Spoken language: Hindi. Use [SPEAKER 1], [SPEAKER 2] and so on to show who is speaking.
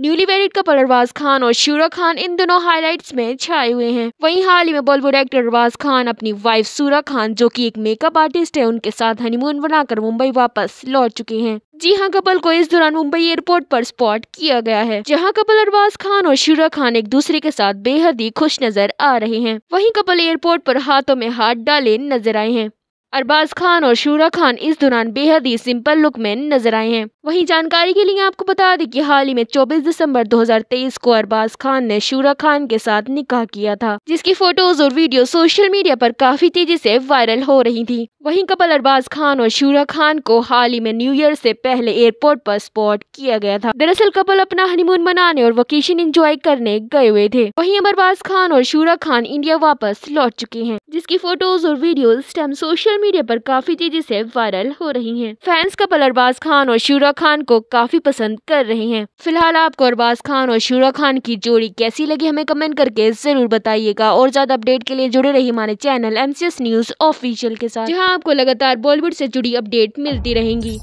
[SPEAKER 1] newly married couple Arbaaz Khan और शूरा खान इन दोनों हाईलाइट्स में छाए हुए हैं वहीं हाल ही में बॉलीवुड एक्टर अरवाज खान अपनी वाइफ सूरा खान जो कि एक मेकअप आर्टिस्ट है उनके साथ हनीमून बनाकर मुंबई वापस लौट चुके हैं जी हाँ कपल को इस दौरान मुंबई एयरपोर्ट पर स्पॉट किया गया है जहां कपल अरबाज खान और शूरा खान एक दूसरे के साथ बेहद ही खुश नजर आ रहे हैं वहीं कपल एयरपोर्ट पर हाथों में हाथ डाले नजर आए हैं अरबाज खान और शूरा खान इस दौरान बेहद ही सिंपल लुक में नजर आए हैं वहीं जानकारी के लिए आपको बता दें कि हाल ही में 24 दिसंबर 2023 को अरबाज खान ने शूरा खान के साथ निकाह किया था जिसकी फोटोज और वीडियो सोशल मीडिया पर काफी तेजी से वायरल हो रही थी वहीं कपल अरबाज खान और शूरा खान को हाल ही में न्यू ईयर से पहले एयरपोर्ट पर स्पॉट किया गया था दरअसल कपल अपना हनीमून मनाने और वोकेशन एंजॉय करने गए हुए थे वहीं अरबाज खान और शूरा खान इंडिया वापस लौट चुके हैं जिसकी फोटोज और वीडियो स्टेम सोशल मीडिया पर काफी तेजी से वायरल हो रही है फैंस कपल अरबाज खान और शूरा खान को काफी पसंद कर रहे हैं फिलहाल आपको अरबाज खान और शूरा खान की जोड़ी कैसी लगी हमें कमेंट करके जरूर बताइएगा और ज्यादा अपडेट के लिए जुड़े रही हमारे चैनल एम न्यूज ऑफिशियल के साथ जहाँ आपको लगातार बॉलीवुड से जुड़ी अपडेट मिलती रहेंगी